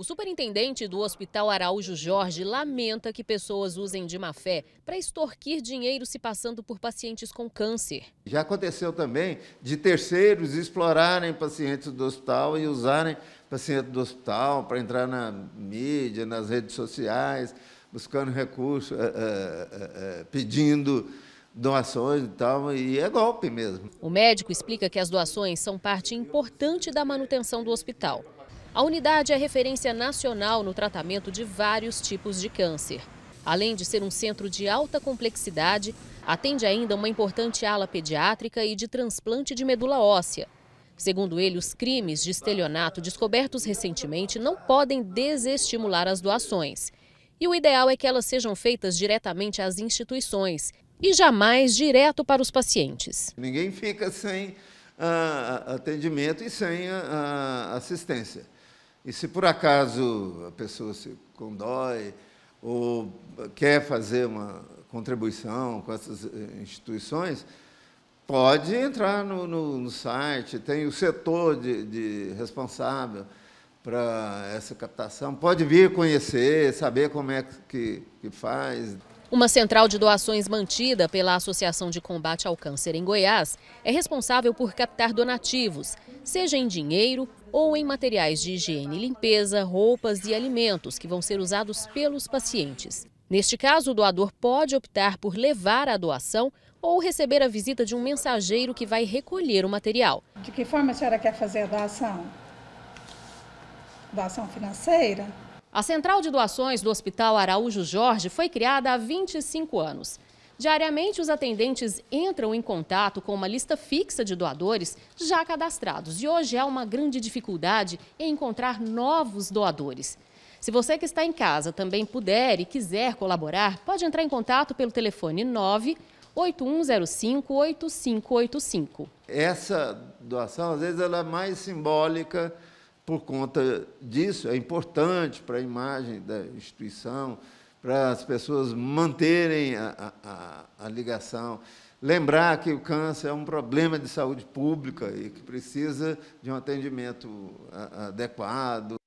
O superintendente do Hospital Araújo Jorge lamenta que pessoas usem de má fé para extorquir dinheiro se passando por pacientes com câncer. Já aconteceu também de terceiros explorarem pacientes do hospital e usarem pacientes do hospital para entrar na mídia, nas redes sociais, buscando recursos, eh, eh, eh, pedindo doações e tal, e é golpe mesmo. O médico explica que as doações são parte importante da manutenção do hospital. A unidade é referência nacional no tratamento de vários tipos de câncer. Além de ser um centro de alta complexidade, atende ainda uma importante ala pediátrica e de transplante de medula óssea. Segundo ele, os crimes de estelionato descobertos recentemente não podem desestimular as doações. E o ideal é que elas sejam feitas diretamente às instituições e jamais direto para os pacientes. Ninguém fica sem ah, atendimento e sem assistência. E se por acaso a pessoa se condói ou quer fazer uma contribuição com essas eh, instituições, pode entrar no, no, no site, tem o setor de, de responsável para essa captação, pode vir conhecer, saber como é que, que faz. Uma central de doações mantida pela Associação de Combate ao Câncer em Goiás é responsável por captar donativos, seja em dinheiro ou em materiais de higiene e limpeza, roupas e alimentos que vão ser usados pelos pacientes. Neste caso, o doador pode optar por levar a doação ou receber a visita de um mensageiro que vai recolher o material. De que forma a senhora quer fazer a doação? Doação financeira? A central de doações do Hospital Araújo Jorge foi criada há 25 anos. Diariamente, os atendentes entram em contato com uma lista fixa de doadores já cadastrados. E hoje há uma grande dificuldade em encontrar novos doadores. Se você que está em casa também puder e quiser colaborar, pode entrar em contato pelo telefone 9 8105 8585. Essa doação, às vezes, ela é mais simbólica por conta disso, é importante para a imagem da instituição, para as pessoas manterem a, a, a ligação. Lembrar que o câncer é um problema de saúde pública e que precisa de um atendimento adequado.